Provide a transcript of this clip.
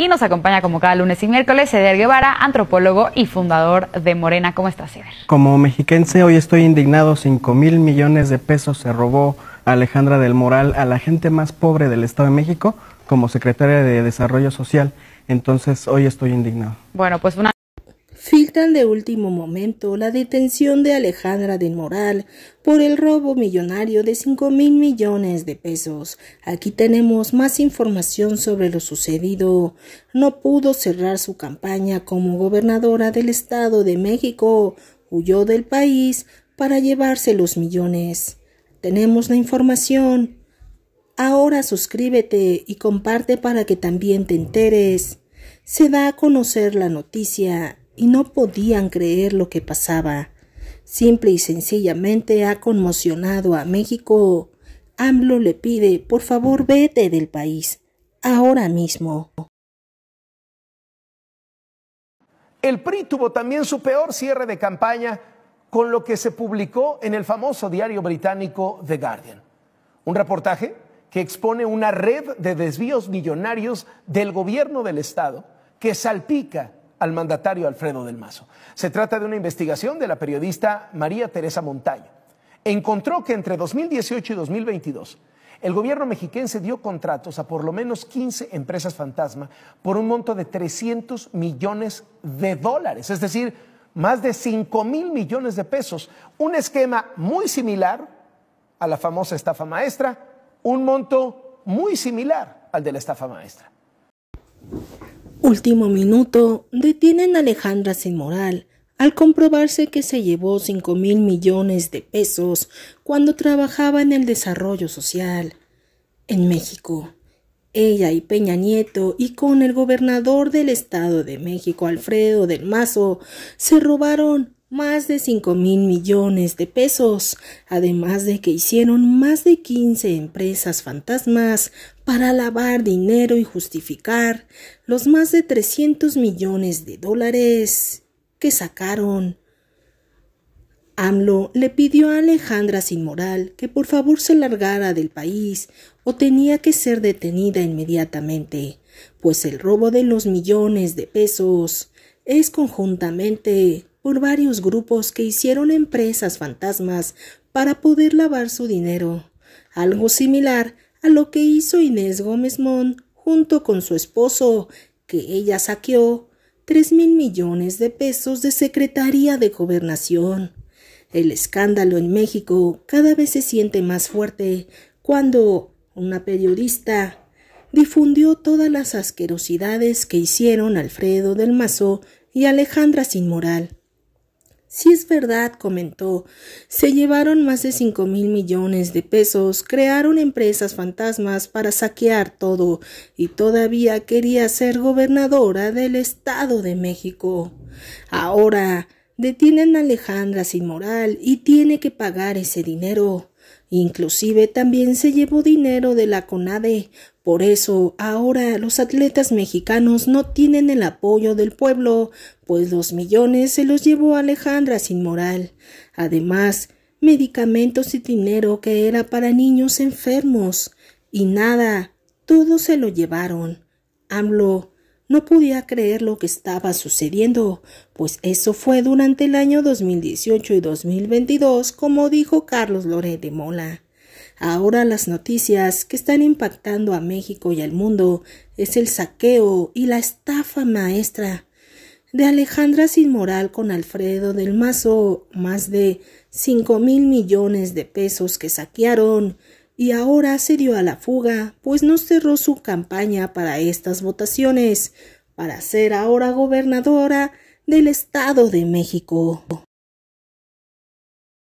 Y nos acompaña como cada lunes y miércoles Eder Guevara, antropólogo y fundador de Morena. ¿Cómo estás, Eder? Como mexiquense, hoy estoy indignado. Cinco mil millones de pesos se robó Alejandra del Moral a la gente más pobre del Estado de México como secretaria de Desarrollo Social. Entonces, hoy estoy indignado. Bueno, pues una filtran de último momento la detención de Alejandra del Moral por el robo millonario de 5 mil millones de pesos. Aquí tenemos más información sobre lo sucedido. No pudo cerrar su campaña como gobernadora del Estado de México. Huyó del país para llevarse los millones. Tenemos la información. Ahora suscríbete y comparte para que también te enteres. Se da a conocer la noticia y no podían creer lo que pasaba. Simple y sencillamente ha conmocionado a México. AMLO le pide, por favor, vete del país, ahora mismo. El PRI tuvo también su peor cierre de campaña con lo que se publicó en el famoso diario británico The Guardian. Un reportaje que expone una red de desvíos millonarios del gobierno del Estado que salpica al mandatario Alfredo del Mazo. Se trata de una investigación de la periodista María Teresa Montaño. Encontró que entre 2018 y 2022 el gobierno mexiquense dio contratos a por lo menos 15 empresas fantasma por un monto de 300 millones de dólares, es decir, más de 5 mil millones de pesos. Un esquema muy similar a la famosa estafa maestra, un monto muy similar al de la estafa maestra. Último minuto, detienen a Alejandra sin moral al comprobarse que se llevó cinco mil millones de pesos cuando trabajaba en el desarrollo social. En México, ella y Peña Nieto y con el gobernador del Estado de México, Alfredo del Mazo, se robaron más de 5 mil millones de pesos, además de que hicieron más de 15 empresas fantasmas para lavar dinero y justificar los más de 300 millones de dólares que sacaron. AMLO le pidió a Alejandra Sin Moral que por favor se largara del país o tenía que ser detenida inmediatamente, pues el robo de los millones de pesos es conjuntamente varios grupos que hicieron empresas fantasmas para poder lavar su dinero, algo similar a lo que hizo Inés Gómez Mont junto con su esposo, que ella saqueó tres mil millones de pesos de Secretaría de Gobernación. El escándalo en México cada vez se siente más fuerte cuando una periodista difundió todas las asquerosidades que hicieron Alfredo del Mazo y Alejandra Sin Moral, si es verdad, comentó. Se llevaron más de cinco mil millones de pesos, crearon empresas fantasmas para saquear todo, y todavía quería ser gobernadora del Estado de México. Ahora detienen a Alejandra sin moral y tiene que pagar ese dinero. Inclusive también se llevó dinero de la CONADE. Por eso ahora los atletas mexicanos no tienen el apoyo del pueblo, pues los millones se los llevó Alejandra sin moral. Además, medicamentos y dinero que era para niños enfermos. Y nada, todo se lo llevaron. AMLO no podía creer lo que estaba sucediendo, pues eso fue durante el año 2018 y 2022, como dijo Carlos Loret de Mola. Ahora las noticias que están impactando a México y al mundo es el saqueo y la estafa maestra de Alejandra Sin Moral con Alfredo del Mazo, más de cinco mil millones de pesos que saquearon y ahora se dio a la fuga, pues no cerró su campaña para estas votaciones, para ser ahora gobernadora del Estado de México.